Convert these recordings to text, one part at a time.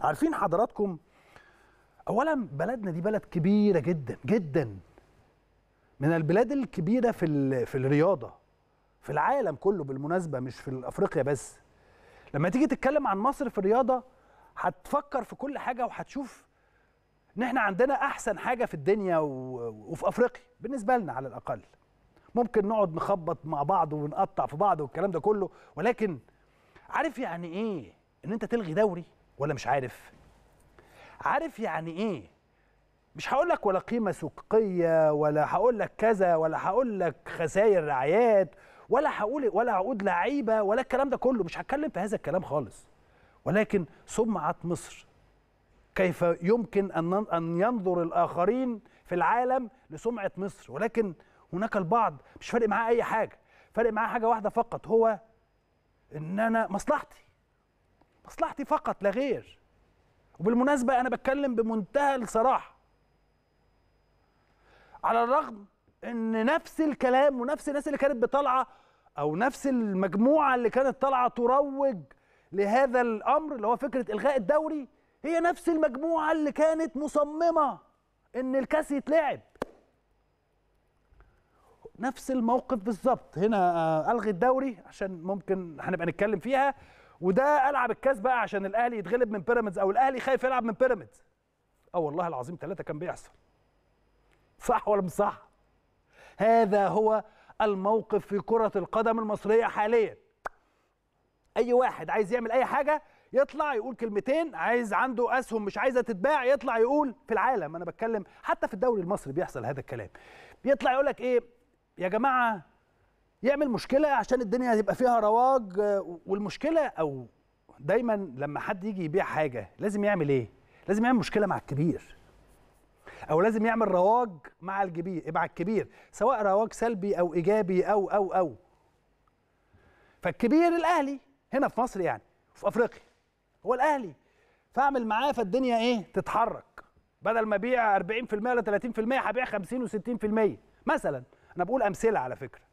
عارفين حضراتكم اولا بلدنا دي بلد كبيره جدا جدا من البلاد الكبيره في في الرياضه في العالم كله بالمناسبه مش في افريقيا بس لما تيجي تتكلم عن مصر في الرياضه هتفكر في كل حاجه وهتشوف ان احنا عندنا احسن حاجه في الدنيا وفي افريقيا بالنسبه لنا على الاقل ممكن نقعد نخبط مع بعض ونقطع في بعض والكلام ده كله ولكن عارف يعني ايه ان انت تلغي دوري ولا مش عارف عارف يعني ايه مش هقول لك ولا قيمه سوقيه ولا هقول لك كذا ولا هقول لك خسائر رعايات ولا هقول ولا عقود لعيبه ولا الكلام ده كله مش هتكلم في هذا الكلام خالص ولكن سمعه مصر كيف يمكن ان ان ينظر الاخرين في العالم لسمعه مصر ولكن هناك البعض مش فارق معاه اي حاجه فارق معاه حاجه واحده فقط هو ان انا مصلحتي مصلحتي فقط لا غير وبالمناسبة أنا بتكلم بمنتهى الصراحة على الرغم إن نفس الكلام ونفس الناس اللي كانت بطلعة أو نفس المجموعة اللي كانت طالعة تروج لهذا الأمر اللي هو فكرة إلغاء الدوري هي نفس المجموعة اللي كانت مصممة إن الكاس يتلعب نفس الموقف بالظبط هنا آه، ألغي الدوري عشان ممكن هنبقى نتكلم فيها وده العب الكاس بقى عشان الاهلي يتغلب من بيراميدز او الاهلي خايف يلعب من بيراميدز اه والله العظيم ثلاثه كان بيحصل صح ولا مش صح هذا هو الموقف في كره القدم المصريه حاليا اي واحد عايز يعمل اي حاجه يطلع يقول كلمتين عايز عنده اسهم مش عايزه تتباع يطلع يقول في العالم انا بتكلم حتى في الدوري المصري بيحصل هذا الكلام بيطلع يقول لك ايه يا جماعه يعمل مشكله عشان الدنيا هتبقى فيها رواج آه، والمشكله او دايما لما حد يجي يبيع حاجه لازم يعمل ايه لازم يعمل مشكله مع الكبير او لازم يعمل رواج مع الكبير مع الكبير سواء رواج سلبي او ايجابي او او او فالكبير الاهلي هنا في مصر يعني في افريقيا هو الاهلي فاعمل معاه فالدنيا ايه تتحرك بدل ما ابيع 40% ولا 30% هبيع 50 و60% مثلا انا بقول امثله على فكره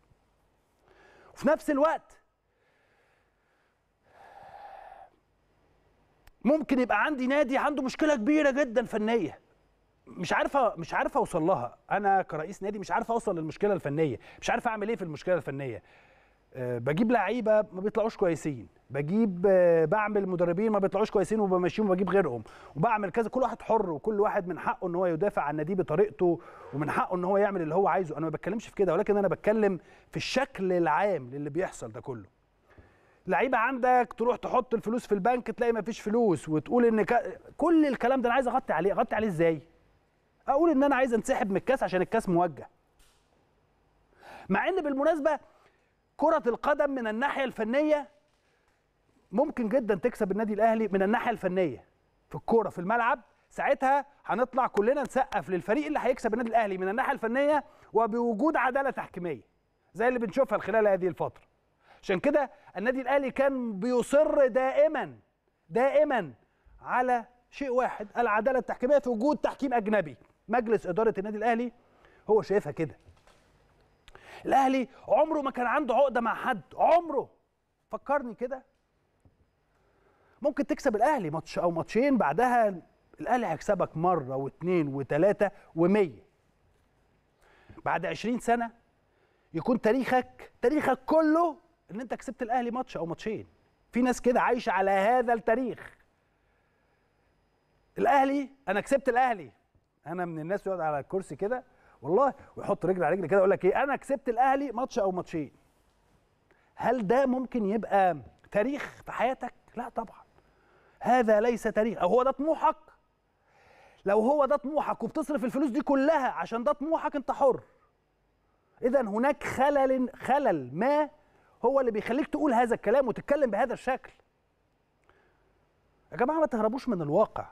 وفي نفس الوقت ممكن يبقى عندي نادي عنده مشكله كبيره جدا فنيه مش عارفه مش عارفه اوصل لها انا كرئيس نادي مش عارفه اوصل للمشكله الفنيه مش عارفه اعمل ايه في المشكله الفنيه آه، بجيب لعيبه ما بيطلعوش كويسين بجيب آه، بعمل مدربين ما بيطلعوش كويسين وبمشيهم وبجيب غيرهم وبعمل كذا كل واحد حر وكل واحد من حقه ان هو يدافع عن ناديه بطريقته ومن حقه ان هو يعمل اللي هو عايزه انا ما بتكلمش في كده ولكن انا بتكلم في الشكل العام للي بيحصل ده كله لعيبه عندك تروح تحط الفلوس في البنك تلاقي ما فيش فلوس وتقول ان ك... كل الكلام ده انا عايز اغطي عليه اغطي عليه ازاي اقول ان انا عايز انسحب من الكاس عشان الكاس موجه مع ان بالمناسبه كرة القدم من الناحية الفنية ممكن جدا تكسب النادي الأهلي من الناحية الفنية في الكرة في الملعب ساعتها هنطلع كلنا نسقف للفريق اللي هيكسب النادي الأهلي من الناحية الفنية وبوجود عدالة تحكيمية زي اللي بنشوفها خلال هذه الفترة عشان كده النادي الأهلي كان بيصر دائما دائما على شيء واحد العدالة التحكيمية في وجود تحكيم أجنبي مجلس إدارة النادي الأهلي هو شايفها كده الاهلي عمره ما كان عنده عقده مع حد عمره فكرني كده ممكن تكسب الاهلي ماتش او ماتشين بعدها الاهلي هيكسبك مره واثنين وثلاثه ومية بعد 20 سنه يكون تاريخك تاريخك كله ان انت كسبت الاهلي ماتش او ماتشين في ناس كده عايشه على هذا التاريخ الاهلي انا كسبت الاهلي انا من الناس يقعد على الكرسي كده والله ويحط رجل على رجل كده يقول لك ايه انا كسبت الاهلي ماتش او ماتشين هل ده ممكن يبقى تاريخ في حياتك لا طبعا هذا ليس تاريخ او هو ده طموحك لو هو ده طموحك وبتصرف الفلوس دي كلها عشان ده طموحك انت حر اذا هناك خلل خلل ما هو اللي بيخليك تقول هذا الكلام وتتكلم بهذا الشكل يا جماعه ما تهربوش من الواقع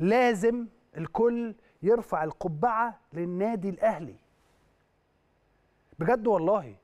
لازم الكل يرفع القبعه للنادي الاهلي بجد والله